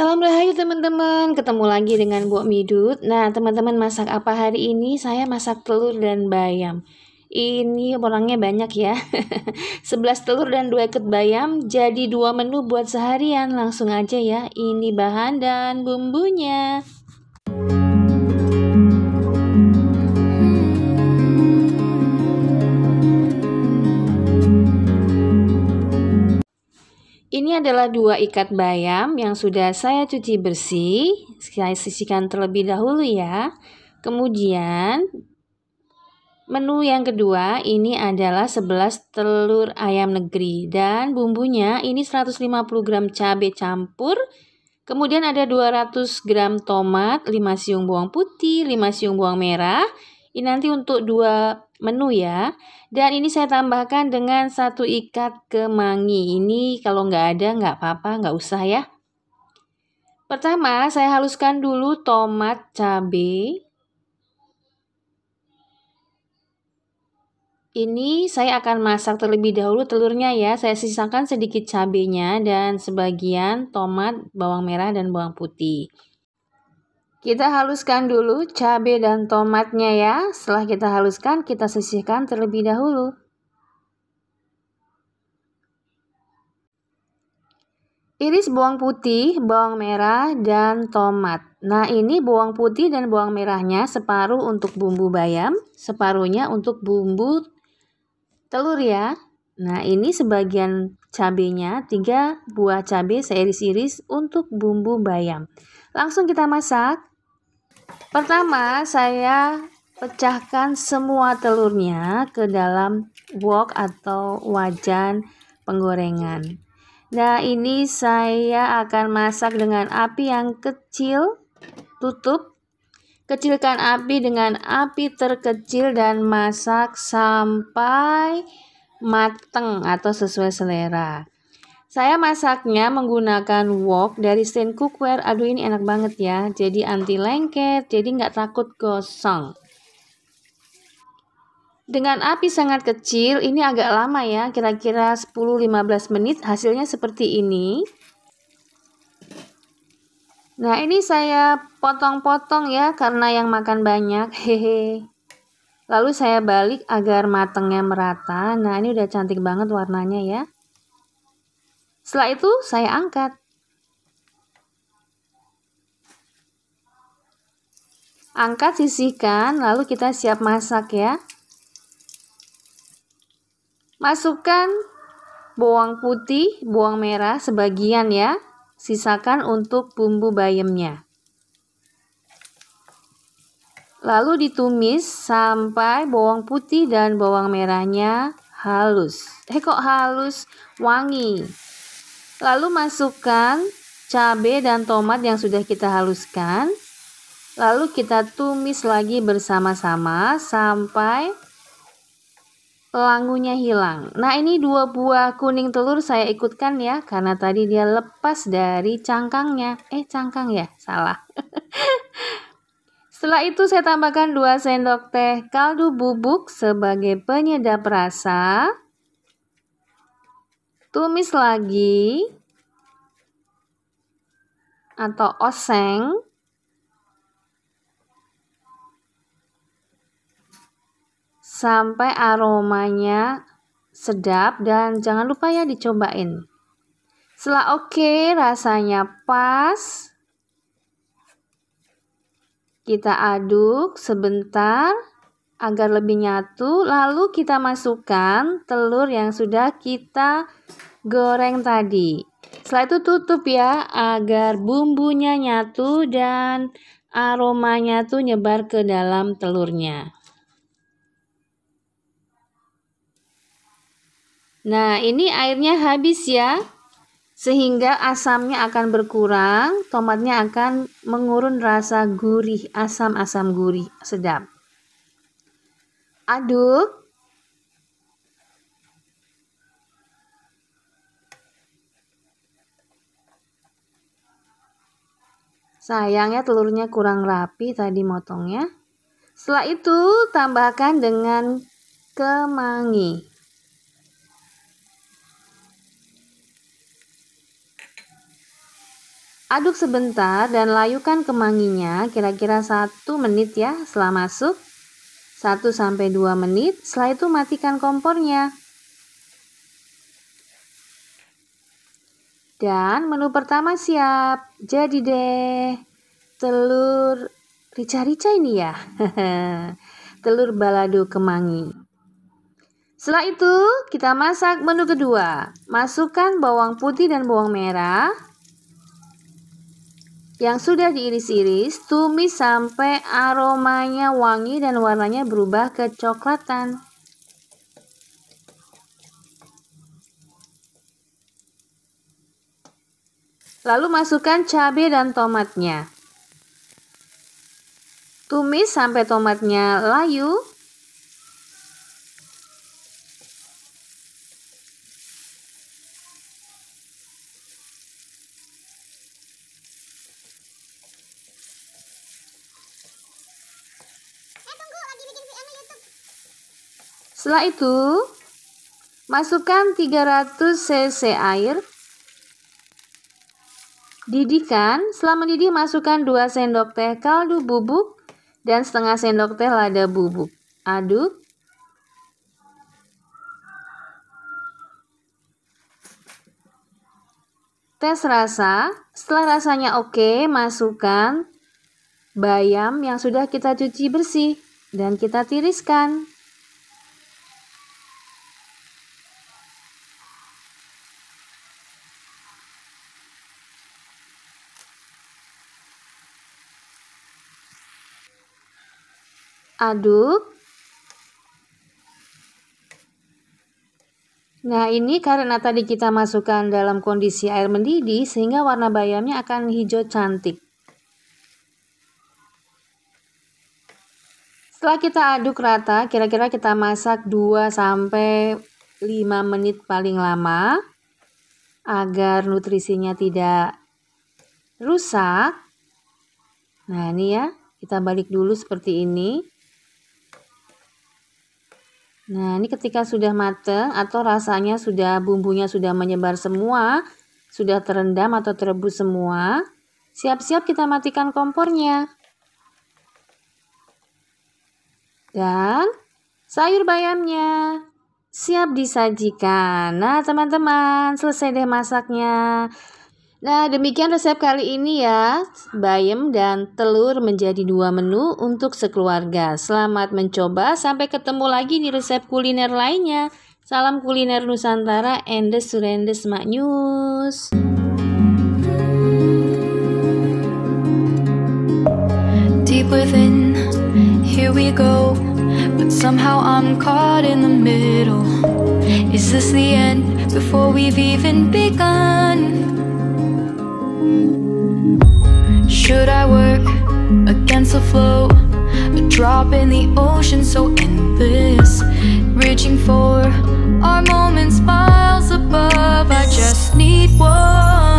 Salam rahayu teman-teman, ketemu lagi dengan Bu Midut. Nah teman-teman masak apa hari ini? Saya masak telur dan bayam. Ini orangnya banyak ya. 11 telur dan 2 ikut bayam, jadi dua menu buat seharian. Langsung aja ya, ini bahan dan bumbunya. Ini adalah dua ikat bayam yang sudah saya cuci bersih. Saya sisihkan terlebih dahulu ya. Kemudian menu yang kedua ini adalah 11 telur ayam negeri dan bumbunya ini 150 gram cabe campur. Kemudian ada 200 gram tomat, 5 siung bawang putih, 5 siung bawang merah. Ini nanti untuk dua menu ya. Dan ini saya tambahkan dengan satu ikat kemangi. Ini kalau nggak ada nggak apa-apa, nggak usah ya. Pertama, saya haluskan dulu tomat cabe Ini saya akan masak terlebih dahulu telurnya ya. Saya sisakan sedikit cabenya dan sebagian tomat, bawang merah, dan bawang putih. Kita haluskan dulu cabai dan tomatnya ya. Setelah kita haluskan, kita sisihkan terlebih dahulu. Iris bawang putih, bawang merah, dan tomat. Nah ini bawang putih dan bawang merahnya separuh untuk bumbu bayam, separuhnya untuk bumbu telur ya. Nah ini sebagian cabenya, 3 buah cabai seiris-iris untuk bumbu bayam. Langsung kita masak. Pertama, saya pecahkan semua telurnya ke dalam wok atau wajan penggorengan. Nah, ini saya akan masak dengan api yang kecil, tutup. Kecilkan api dengan api terkecil dan masak sampai mateng atau sesuai selera. Saya masaknya menggunakan wok dari Stand Cookware. Aduh ini enak banget ya. Jadi anti lengket, jadi nggak takut gosong. Dengan api sangat kecil, ini agak lama ya, kira-kira 10-15 menit, hasilnya seperti ini. Nah, ini saya potong-potong ya, karena yang makan banyak, hehe. Lalu saya balik agar matangnya merata. Nah, ini udah cantik banget warnanya ya. Setelah itu saya angkat. Angkat sisihkan, lalu kita siap masak ya. Masukkan bawang putih, bawang merah sebagian ya. Sisakan untuk bumbu bayamnya. Lalu ditumis sampai bawang putih dan bawang merahnya halus. Eh kok halus? Wangi. Lalu masukkan cabai dan tomat yang sudah kita haluskan. Lalu kita tumis lagi bersama-sama sampai langunya hilang. Nah, ini dua buah kuning telur saya ikutkan ya, karena tadi dia lepas dari cangkangnya. Eh, cangkang ya? Salah. Setelah itu saya tambahkan 2 sendok teh kaldu bubuk sebagai penyedap rasa. Tumis lagi atau oseng. Sampai aromanya sedap dan jangan lupa ya dicobain. Setelah oke, okay, rasanya pas. Kita aduk sebentar agar lebih nyatu. Lalu kita masukkan telur yang sudah kita goreng tadi. Setelah itu tutup ya agar bumbunya nyatu dan aromanya tuh nyebar ke dalam telurnya. Nah, ini airnya habis ya. Sehingga asamnya akan berkurang, tomatnya akan mengurun rasa gurih, asam-asam gurih, sedap aduk. Sayangnya telurnya kurang rapi tadi motongnya. Setelah itu tambahkan dengan kemangi. Aduk sebentar dan layukan kemanginya kira-kira satu menit ya setelah masuk. 1-2 menit, setelah itu matikan kompornya. Dan menu pertama siap. Jadi deh, telur rica-rica ini ya. telur balado kemangi. Setelah itu, kita masak menu kedua. Masukkan bawang putih dan bawang merah yang sudah diiris-iris, tumis sampai aromanya wangi dan warnanya berubah kecoklatan. Lalu masukkan cabai dan tomatnya. Tumis sampai tomatnya layu Setelah itu, masukkan 300 cc air. Didihkan, setelah mendidih masukkan 2 sendok teh kaldu bubuk dan setengah sendok teh lada bubuk. Aduk. Tes rasa, setelah rasanya oke, masukkan bayam yang sudah kita cuci bersih dan kita tiriskan. aduk. Nah, ini karena tadi kita masukkan dalam kondisi air mendidih, sehingga warna bayamnya akan hijau cantik. Setelah kita aduk rata, kira-kira kita masak 2-5 menit paling lama, agar nutrisinya tidak rusak. Nah, ini ya, kita balik dulu seperti ini. Nah, ini ketika sudah matang atau rasanya sudah bumbunya sudah menyebar semua, sudah terendam atau terebus semua, siap-siap kita matikan kompornya. Dan sayur bayamnya siap disajikan. Nah, teman-teman, selesai deh masaknya. Nah, demikian resep kali ini ya. Bayam dan telur menjadi dua menu untuk sekeluarga. Selamat mencoba, sampai ketemu lagi di resep kuliner lainnya. Salam kuliner Nusantara, Endes Surendes Mak News. Deep within, here we go. But somehow I'm caught in the middle. Is this the end before we've even begun? Should I work against the flow? A drop in the ocean so endless Reaching for our moments miles above I just need one